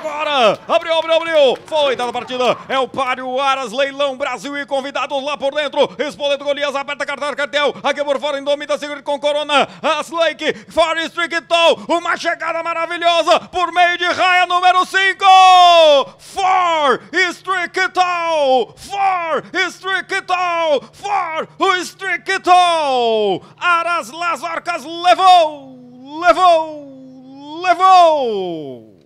agora! Abriu, abriu, abriu! Foi dada a partida! É o Pário Aras, Leilão Brasil e convidados lá por dentro. Espoleto Golias aperta cartão, cartel. Aqui por fora, Indomita Sigurd com Corona. As Far Street Toll. Uma chegada maravilhosa por meio de raia número 5. Far Street Toll. Far Street Toll. Far Street Aras Las levou, levou, levou.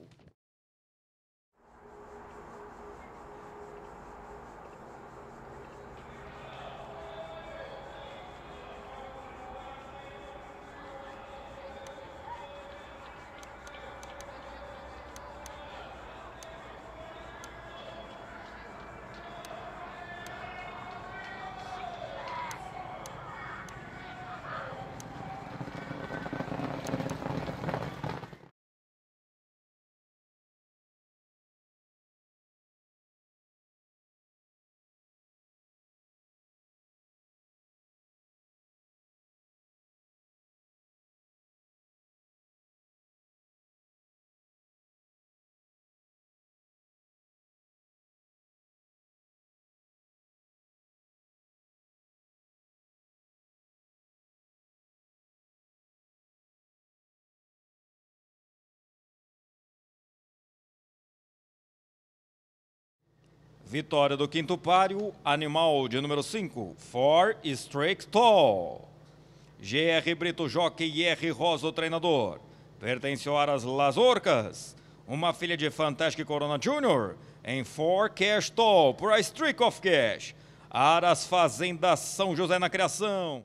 Vitória do quinto páreo, animal de número 5, Four Strike Tall. GR Brito Jockey e R. Rosa, o treinador. às Lazorcas, uma filha de Fantastic Corona Jr. em Four Cash Tall, por a Streak of Cash. Aras Fazenda São José na criação.